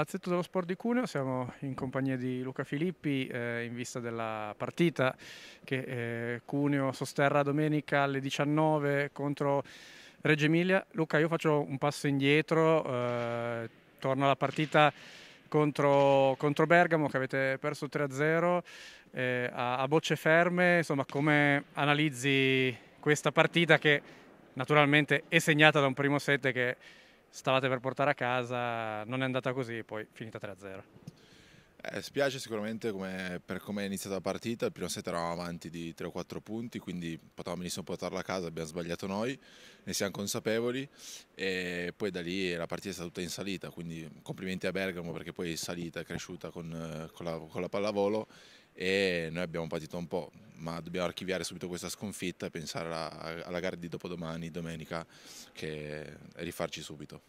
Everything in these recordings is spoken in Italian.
Palazzetto dello Sport di Cuneo, siamo in compagnia di Luca Filippi eh, in vista della partita che eh, Cuneo sosterrà domenica alle 19 contro Reggio Emilia. Luca, io faccio un passo indietro, eh, torno alla partita contro, contro, Bergamo che avete perso 3-0 eh, a, a bocce ferme, insomma come analizzi questa partita che naturalmente è segnata da un primo set che stavate per portare a casa, non è andata così, poi finita 3-0. Eh, spiace sicuramente come, per come è iniziata la partita, il primo set eravamo avanti di 3 o 4 punti, quindi potevamo benissimo portarla a casa, abbiamo sbagliato noi, ne siamo consapevoli e poi da lì la partita è stata tutta in salita, quindi complimenti a Bergamo perché poi è salita, è cresciuta con, eh, con, la, con la pallavolo e noi abbiamo patito un po', ma dobbiamo archiviare subito questa sconfitta e pensare alla, alla gara di dopodomani, domenica, e rifarci subito.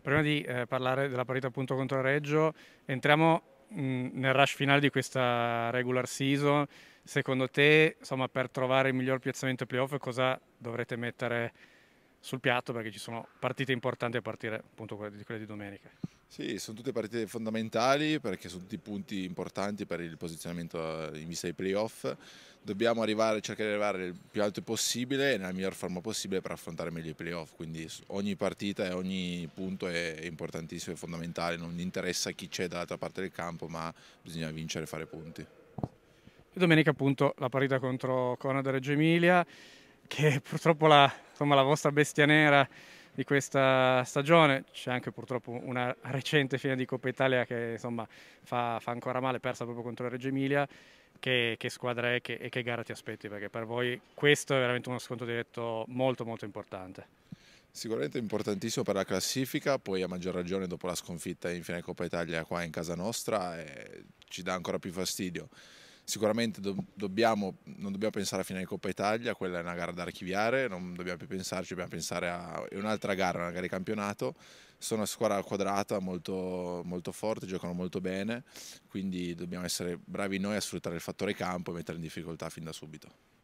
Prima di eh, parlare della partita appunto contro Reggio, entriamo mh, mm, nel rush finale di questa regular season. Secondo te, insomma, per trovare il miglior piazzamento playoff, cosa dovrete mettere sul piatto? Perché ci sono partite importanti a partire appunto di quelle di domenica. Sì, sono tutte partite fondamentali perché sono tutti punti importanti per il posizionamento in vista dei playoff. Dobbiamo arrivare, cercare di arrivare il più alto possibile e nella miglior forma possibile per affrontare meglio i playoff. Quindi ogni partita e ogni punto è importantissimo e fondamentale. Non interessa chi c'è dall'altra parte del campo, ma bisogna vincere e fare punti. E domenica appunto la partita contro Conad Reggio Emilia, che purtroppo la, insomma, la vostra bestia nera di questa stagione. C'è anche purtroppo una recente fine di Coppa Italia che insomma fa, fa ancora male, persa proprio contro la Reggio Emilia. Che, che, squadra è che, e che gara ti aspetti? Perché per voi questo è veramente uno sconto diretto molto molto importante. Sicuramente importantissimo per la classifica, poi a maggior ragione dopo la sconfitta in fine Coppa Italia qua in casa nostra eh, ci dà ancora più fastidio. Sicuramente do dobbiamo, non dobbiamo pensare a finire Coppa Italia, quella è una gara da archiviare, non dobbiamo più pensarci, dobbiamo pensare a un'altra gara, una gara di campionato. Sono una squadra quadrata molto, molto forte, giocano molto bene, quindi dobbiamo essere bravi noi a sfruttare il fattore campo e mettere in difficoltà fin da subito.